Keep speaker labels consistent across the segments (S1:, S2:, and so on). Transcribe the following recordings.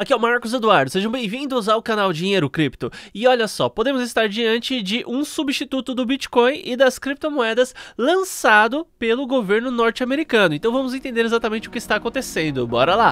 S1: Aqui é o Marcos Eduardo, sejam bem-vindos ao canal Dinheiro Cripto. E olha só, podemos estar diante de um substituto do Bitcoin e das criptomoedas lançado pelo governo norte-americano. Então vamos entender exatamente o que está acontecendo. Bora lá!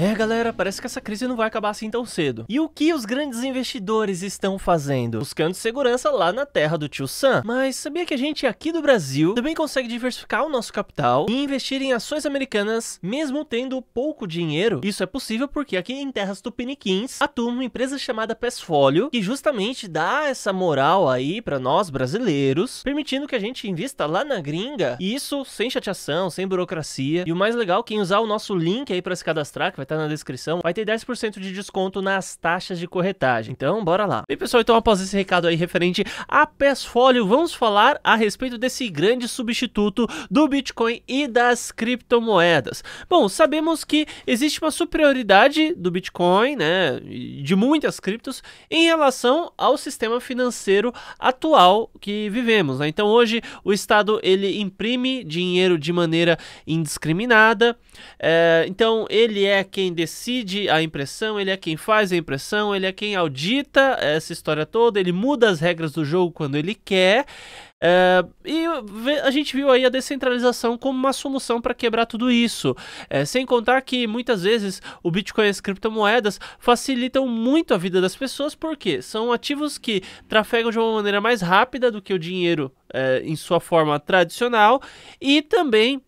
S1: É, galera, parece que essa crise não vai acabar assim tão cedo. E o que os grandes investidores estão fazendo? Buscando segurança lá na terra do tio Sam. Mas sabia que a gente aqui do Brasil também consegue diversificar o nosso capital e investir em ações americanas mesmo tendo pouco dinheiro? Isso é possível porque aqui em terras tupiniquins atua uma empresa chamada Pesfolio que justamente dá essa moral aí para nós brasileiros, permitindo que a gente invista lá na gringa e isso sem chateação, sem burocracia. E o mais legal, quem usar o nosso link aí para se cadastrar, que vai tá na descrição, vai ter 10% de desconto nas taxas de corretagem. Então, bora lá. Bem, pessoal, então após esse recado aí referente a Pesfolio, vamos falar a respeito desse grande substituto do Bitcoin e das criptomoedas. Bom, sabemos que existe uma superioridade do Bitcoin, né, de muitas criptos em relação ao sistema financeiro atual que vivemos, né? Então, hoje o Estado ele imprime dinheiro de maneira indiscriminada. É, então, ele é quem decide a impressão, ele é quem faz a impressão, ele é quem audita essa história toda, ele muda as regras do jogo quando ele quer. É, e a gente viu aí a descentralização como uma solução para quebrar tudo isso. É, sem contar que muitas vezes o Bitcoin e as criptomoedas facilitam muito a vida das pessoas, porque são ativos que trafegam de uma maneira mais rápida do que o dinheiro é, em sua forma tradicional e também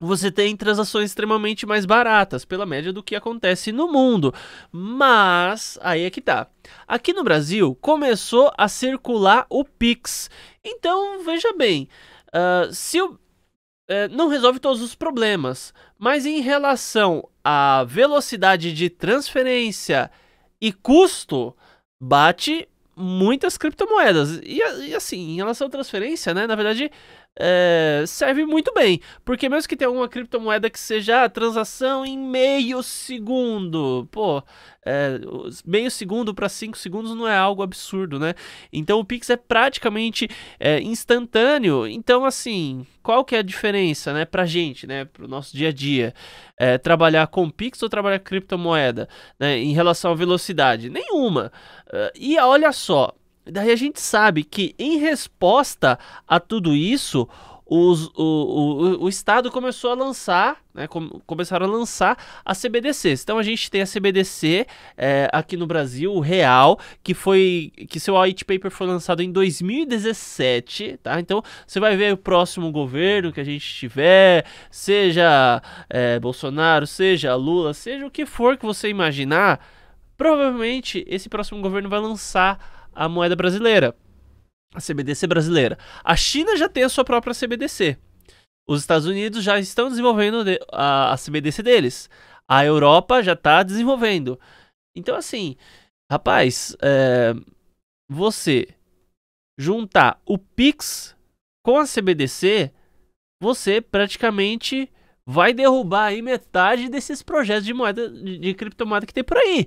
S1: você tem transações extremamente mais baratas, pela média do que acontece no mundo. Mas aí é que tá. Aqui no Brasil começou a circular o Pix. Então, veja bem, uh, se o, é, não resolve todos os problemas, mas em relação à velocidade de transferência e custo, bate muitas criptomoedas. E, e assim, em relação à transferência, né? Na verdade, é, serve muito bem. Porque mesmo que tenha uma criptomoeda que seja a transação em meio segundo, pô, é, meio segundo para cinco segundos não é algo absurdo, né? Então o Pix é praticamente é, instantâneo. Então, assim, qual que é a diferença, né, pra gente, né, pro nosso dia a dia? É, trabalhar com Pix ou trabalhar com criptomoeda, né, em relação à velocidade? Nenhuma. e olha só, Daí a gente sabe que, em resposta a tudo isso, os, o, o, o Estado começou a lançar, né, com, começaram a lançar a CBDC Então a gente tem a CBDC é, aqui no Brasil, o Real, que foi que seu white paper foi lançado em 2017, tá? Então você vai ver o próximo governo que a gente tiver, seja é, Bolsonaro, seja Lula, seja o que for que você imaginar, provavelmente esse próximo governo vai lançar a moeda brasileira, a CBDC brasileira. A China já tem a sua própria CBDC. Os Estados Unidos já estão desenvolvendo a, a CBDC deles. A Europa já está desenvolvendo. Então, assim, rapaz, é, você juntar o Pix com a CBDC, você praticamente vai derrubar aí metade desses projetos de moeda de, de criptomoeda que tem por aí.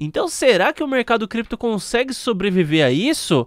S1: Então será que o mercado cripto consegue sobreviver a isso?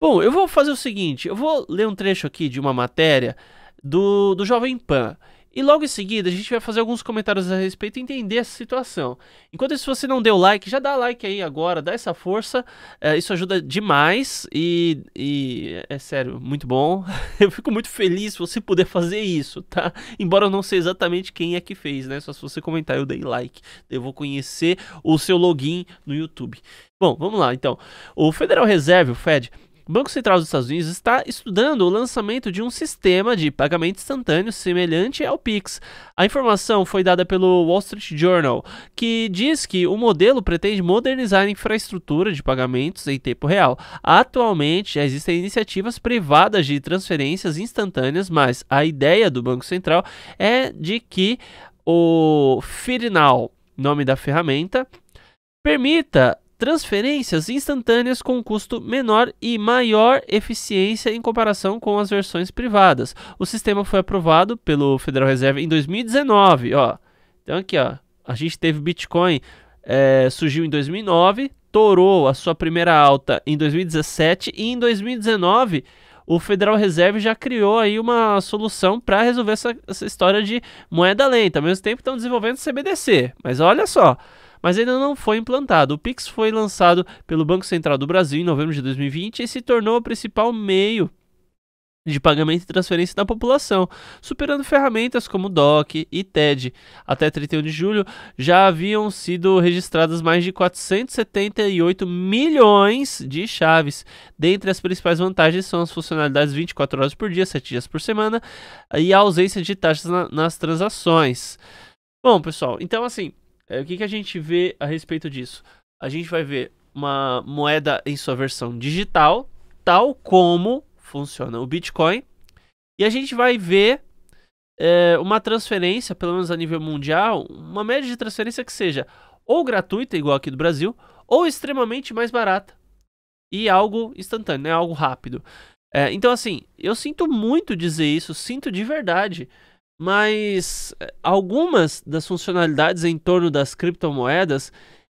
S1: Bom, eu vou fazer o seguinte, eu vou ler um trecho aqui de uma matéria do, do Jovem Pan. E logo em seguida a gente vai fazer alguns comentários a respeito e entender essa situação. Enquanto isso, se você não deu like, já dá like aí agora, dá essa força. É, isso ajuda demais e, e, é, é sério, muito bom. Eu fico muito feliz se você puder fazer isso, tá? Embora eu não sei exatamente quem é que fez, né? Só se você comentar, eu dei like. Eu vou conhecer o seu login no YouTube. Bom, vamos lá então. O Federal Reserve, o Fed o Banco Central dos Estados Unidos está estudando o lançamento de um sistema de pagamento instantâneo semelhante ao Pix. A informação foi dada pelo Wall Street Journal, que diz que o modelo pretende modernizar a infraestrutura de pagamentos em tempo real. Atualmente, existem iniciativas privadas de transferências instantâneas, mas a ideia do Banco Central é de que o FirNow, nome da ferramenta, permita transferências instantâneas com custo menor e maior eficiência em comparação com as versões privadas. O sistema foi aprovado pelo Federal Reserve em 2019, ó. Então aqui, ó, a gente teve Bitcoin é, surgiu em 2009, torou a sua primeira alta em 2017 e em 2019 o Federal Reserve já criou aí uma solução para resolver essa, essa história de moeda lenta. Ao mesmo tempo estão desenvolvendo CBDC, mas olha só mas ainda não foi implantado. O Pix foi lançado pelo Banco Central do Brasil em novembro de 2020 e se tornou o principal meio de pagamento e transferência da população, superando ferramentas como DOC e TED. Até 31 de julho, já haviam sido registradas mais de 478 milhões de chaves. Dentre as principais vantagens são as funcionalidades 24 horas por dia, 7 dias por semana e a ausência de taxas na, nas transações. Bom, pessoal, então assim, é, o que, que a gente vê a respeito disso? A gente vai ver uma moeda em sua versão digital, tal como funciona o Bitcoin, e a gente vai ver é, uma transferência, pelo menos a nível mundial, uma média de transferência que seja ou gratuita, igual aqui do Brasil, ou extremamente mais barata. E algo instantâneo, né? algo rápido. É, então, assim, eu sinto muito dizer isso, sinto de verdade mas eh, algumas das funcionalidades em torno das criptomoedas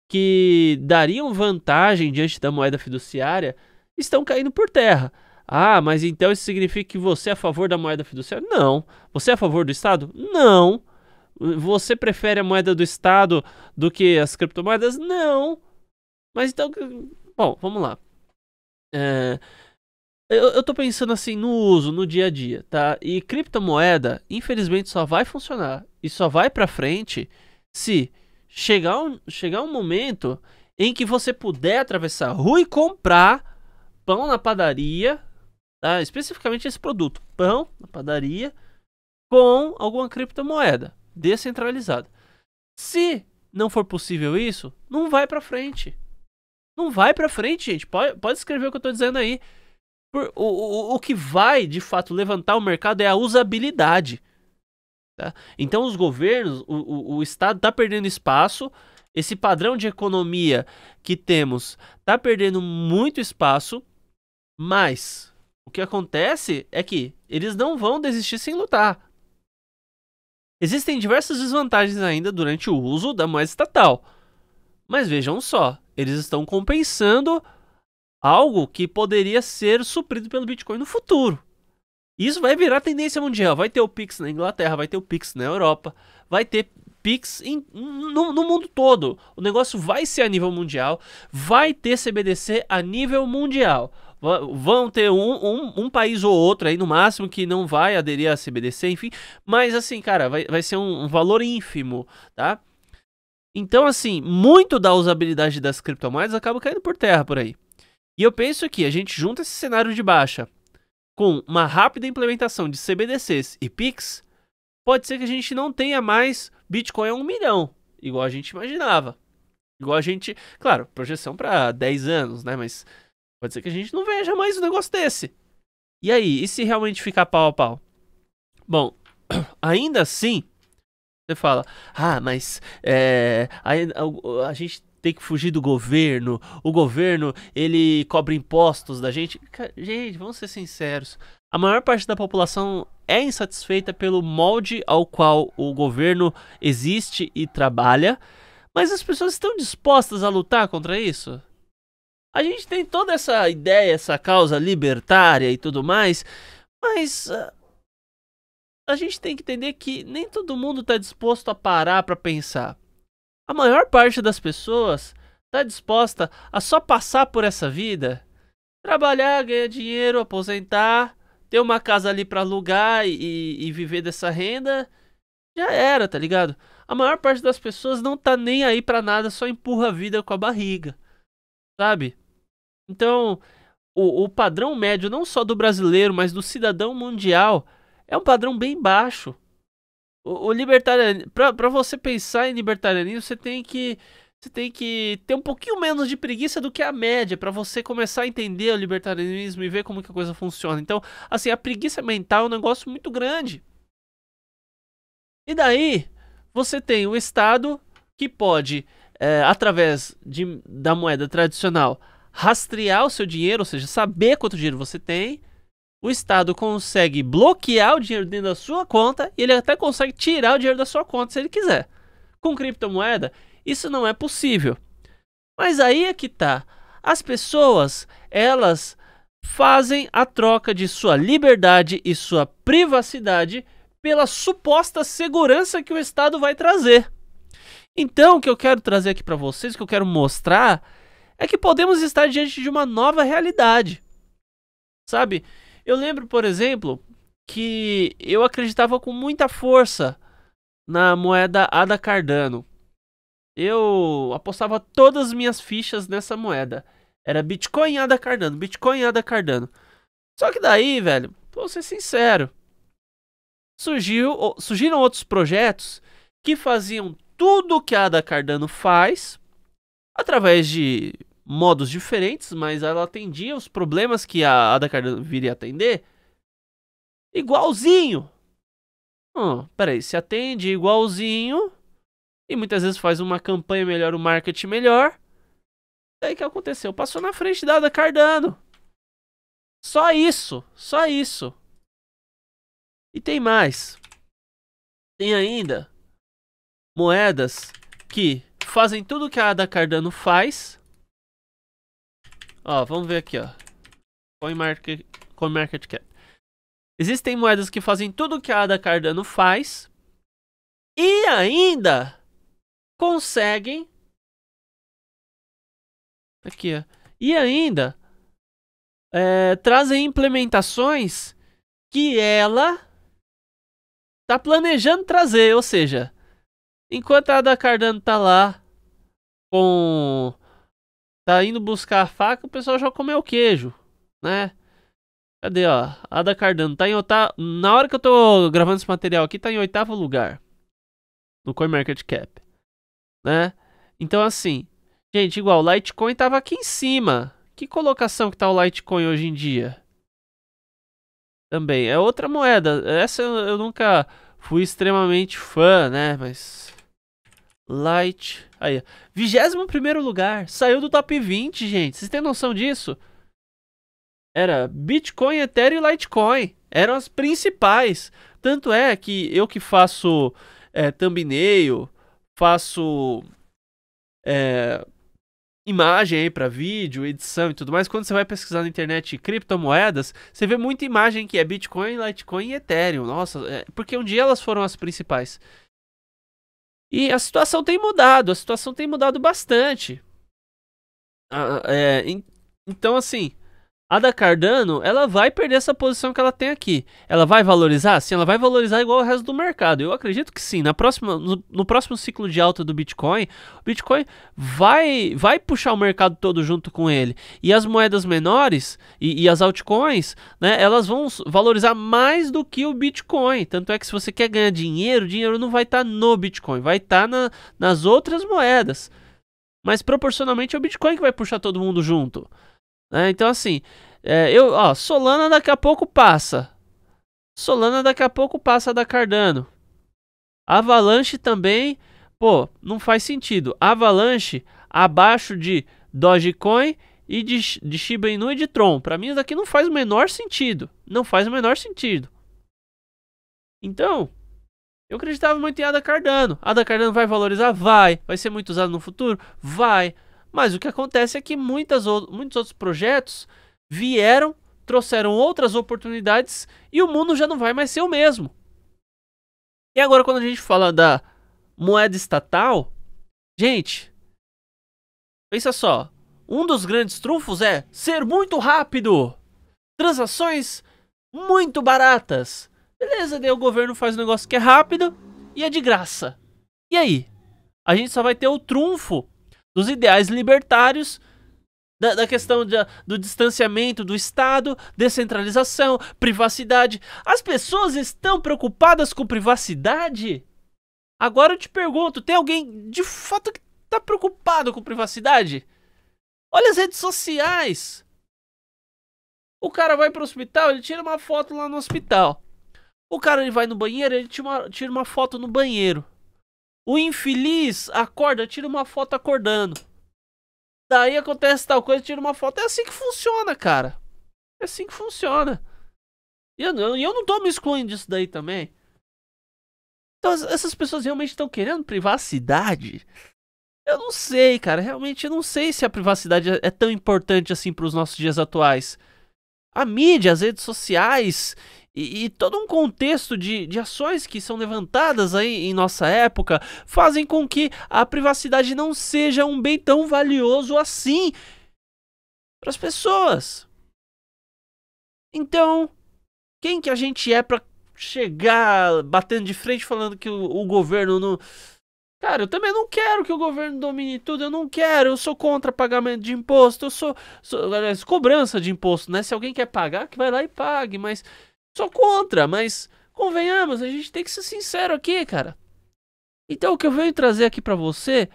S1: que dariam vantagem diante da moeda fiduciária estão caindo por terra. Ah, mas então isso significa que você é a favor da moeda fiduciária? Não. Você é a favor do Estado? Não. Você prefere a moeda do Estado do que as criptomoedas? Não. Mas então. Bom, vamos lá. É, eu, eu tô pensando assim no uso, no dia a dia, tá? E criptomoeda, infelizmente, só vai funcionar e só vai para frente se chegar um, chegar um momento em que você puder atravessar a rua e comprar pão na padaria, tá? Especificamente esse produto, pão na padaria com alguma criptomoeda descentralizada. Se não for possível isso, não vai para frente. Não vai para frente, gente. Pode, pode escrever o que eu tô dizendo aí. O, o, o que vai, de fato, levantar o mercado é a usabilidade. Tá? Então, os governos, o, o, o Estado está perdendo espaço, esse padrão de economia que temos está perdendo muito espaço, mas o que acontece é que eles não vão desistir sem lutar. Existem diversas desvantagens ainda durante o uso da moeda estatal, mas vejam só, eles estão compensando Algo que poderia ser suprido pelo Bitcoin no futuro. Isso vai virar tendência mundial. Vai ter o Pix na Inglaterra, vai ter o Pix na Europa, vai ter Pix em, no, no, mundo todo. O negócio vai ser a nível mundial, vai ter CBDC a nível mundial. Vão ter um, um, um, país ou outro aí no máximo que não vai aderir a CBDC, enfim. Mas assim, cara, vai, vai ser um, um valor ínfimo, tá? Então, assim, muito da usabilidade das criptomoedas acaba caindo por terra por aí. E eu penso que a gente junta esse cenário de baixa com uma rápida implementação de CBDCs e PIX, pode ser que a gente não tenha mais Bitcoin a um milhão, igual a gente imaginava. Igual a gente. Claro, projeção para 10 anos, né? Mas pode ser que a gente não veja mais um negócio desse. E aí, e se realmente ficar pau a pau? Bom, ainda assim, você fala, ah, mas é, a, a, a, gente tem que fugir do governo, o governo ele cobra impostos da gente. Gente, vamos ser sinceros. A maior parte da população é insatisfeita pelo molde ao qual o governo existe e trabalha, mas as pessoas estão dispostas a lutar contra isso? A gente tem toda essa ideia, essa causa libertária e tudo mais, mas ah, a gente tem que entender que nem todo mundo está disposto a parar para pensar a maior parte das pessoas está disposta a só passar por essa vida, trabalhar, ganhar dinheiro, aposentar, ter uma casa ali para alugar e, e, viver dessa renda, já era, tá ligado? A maior parte das pessoas não tá nem aí para nada, só empurra a vida com a barriga, sabe? Então, o, o padrão médio, não só do brasileiro, mas do cidadão mundial, é um padrão bem baixo. O, o para você pensar em libertarianismo, você tem que. Você tem que ter um pouquinho menos de preguiça do que a média para você começar a entender o libertarianismo e ver como que a coisa funciona. Então, assim, a preguiça mental é um negócio muito grande. E daí, você tem o Estado que pode, é, através de, da moeda tradicional, rastrear o seu dinheiro, ou seja, saber quanto dinheiro você tem o Estado consegue bloquear o dinheiro dentro da sua conta e ele até consegue tirar o dinheiro da sua conta se ele quiser. Com criptomoeda, isso não é possível. Mas aí é que tá. As pessoas, elas fazem a troca de sua liberdade e sua privacidade pela suposta segurança que o Estado vai trazer. Então, o que eu quero trazer aqui para vocês, o que eu quero mostrar, é que podemos estar diante de uma nova realidade. Sabe? Eu lembro, por exemplo, que eu acreditava com muita força na moeda Ada Cardano. Eu apostava todas as minhas fichas nessa moeda. Era Bitcoin Ada Cardano, Bitcoin Ada Cardano. Só que daí, velho, vou ser sincero. Surgiu, surgiram outros projetos que faziam tudo o que a Ada Cardano faz através de modos diferentes, mas ela atendia os problemas que a Ada Cardano viria atender igualzinho. Oh, peraí, se atende igualzinho e muitas vezes faz uma campanha melhor, um marketing melhor. Daí é que aconteceu? Passou na frente da Ada Cardano. Só isso, só isso. E tem mais. Tem ainda moedas que fazem tudo que a Ada Cardano faz, Ó, vamos ver aqui, ó. Coin Market, Market Cap. Existem moedas que fazem tudo que a Ada Cardano faz e ainda conseguem aqui, ó. E ainda é, trazem implementações que ela tá planejando trazer, ou seja, enquanto a Ada Cardano tá lá com Tá indo buscar a faca, o pessoal já comeu o queijo, né? Cadê, ó? Ada Cardano. Tá em oitavo... Na hora que eu tô gravando esse material aqui, tá em oitavo lugar. No CoinMarketCap. Né? Então, assim... Gente, igual, o Litecoin tava aqui em cima. Que colocação que tá o Litecoin hoje em dia? Também. É outra moeda. Essa eu, eu nunca fui extremamente fã, né? Mas... Light. Aí, 21 lugar. Saiu do top 20, gente. Vocês têm noção disso? Era Bitcoin, Ethereum e Litecoin. Eram as principais. Tanto é que eu que faço é, thumbnail, faço é, imagem aí para vídeo, edição e tudo mais. Quando você vai pesquisar na internet criptomoedas, você vê muita imagem que é Bitcoin, Litecoin e Ethereum. Nossa, é, porque um dia elas foram as principais. E a situação tem mudado, a situação tem mudado bastante. Ah, é, então, assim, a da Cardano, ela vai perder essa posição que ela tem aqui. Ela vai valorizar? Sim, ela vai valorizar igual o resto do mercado. Eu acredito que sim. Na próxima, no, no próximo ciclo de alta do Bitcoin, o Bitcoin vai, vai puxar o mercado todo junto com ele. E as moedas menores e, e as altcoins, né, elas vão valorizar mais do que o Bitcoin. Tanto é que se você quer ganhar dinheiro, o dinheiro não vai estar tá no Bitcoin, vai estar tá na, nas outras moedas. Mas proporcionalmente é o Bitcoin que vai puxar todo mundo junto. Né? Então, assim, é, eu, ó, Solana daqui a pouco passa. Solana daqui a pouco passa da Cardano. Avalanche também, pô, não faz sentido. Avalanche abaixo de Dogecoin e de, de Shiba Inu e de Tron. Para mim, isso daqui não faz o menor sentido. Não faz o menor sentido. Então, eu acreditava muito em Ada Cardano. Ada Cardano vai valorizar? Vai. Vai ser muito usado no futuro? Vai. Mas o que acontece é que muitas, muitos outros projetos vieram, trouxeram outras oportunidades e o mundo já não vai mais ser o mesmo. E agora, quando a gente fala da moeda estatal, gente, pensa só. Um dos grandes trunfos é ser muito rápido. Transações muito baratas. Beleza, daí o governo faz um negócio que é rápido e é de graça. E aí? A gente só vai ter o trunfo dos ideais libertários, da, da questão de, do distanciamento do Estado, descentralização, privacidade. As pessoas estão preocupadas com privacidade? Agora eu te pergunto, tem alguém de fato que está preocupado com privacidade? Olha as redes sociais. O cara vai para o hospital, ele tira uma foto lá no hospital. O cara ele vai no banheiro, ele tira uma, tira uma foto no banheiro. O infeliz acorda, tira uma foto acordando. Daí acontece tal coisa, tira uma foto. É assim que funciona, cara. É assim que funciona. E eu, eu, não tô me excluindo disso daí também. Então, essas pessoas realmente estão querendo privacidade? Eu não sei, cara. Realmente eu não sei se a privacidade é, é tão importante assim para os nossos dias atuais. A mídia, as redes sociais e, e, todo um contexto de, de ações que são levantadas aí em nossa época fazem com que a privacidade não seja um bem tão valioso assim para as pessoas. Então, quem que a gente é para chegar batendo de frente falando que o, o governo não. Cara, eu também não quero que o governo domine tudo, eu não quero, eu sou contra pagamento de imposto, eu sou, sou aliás, cobrança de imposto, né? Se alguém quer pagar, que vai lá e pague, mas Sou contra, mas convenhamos, a gente tem que ser sincero aqui, cara. Então o que eu venho trazer aqui para você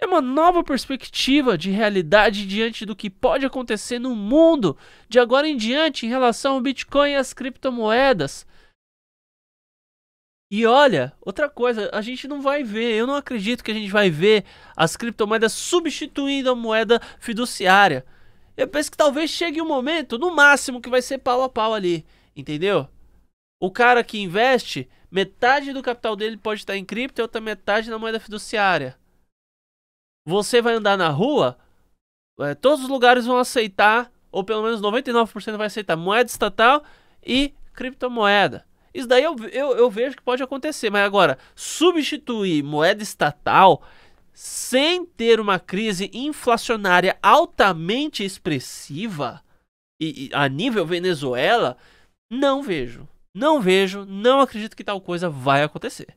S1: é uma nova perspectiva de realidade diante do que pode acontecer no mundo de agora em diante em relação ao Bitcoin e às criptomoedas. E olha, outra coisa, a gente não vai ver, eu não acredito que a gente vai ver as criptomoedas substituindo a moeda fiduciária. Eu penso que talvez chegue um momento, no máximo, que vai ser pau a pau ali. Entendeu? O cara que investe, metade do capital dele pode estar em cripto e outra metade na moeda fiduciária. Você vai andar na rua, é, todos os lugares vão aceitar, ou pelo menos 99% vai aceitar, moeda estatal e criptomoeda. Isso daí eu, eu, eu vejo que pode acontecer, mas agora, substituir moeda estatal sem ter uma crise inflacionária altamente expressiva e, e a nível Venezuela, não vejo. Não vejo, não acredito que tal coisa vai acontecer.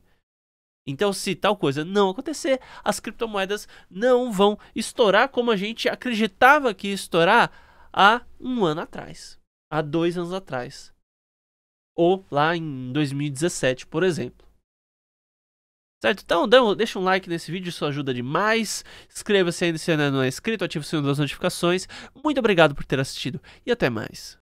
S1: Então, se tal coisa não acontecer, as criptomoedas não vão estourar como a gente acreditava que ia estourar há um ano atrás, há dois anos atrás, ou lá em 2017, por exemplo. Certo? Então, deixa um like nesse vídeo, isso ajuda demais. Inscreva-se ainda se ainda não é inscrito, ative o sininho das notificações. Muito obrigado por ter assistido e até mais.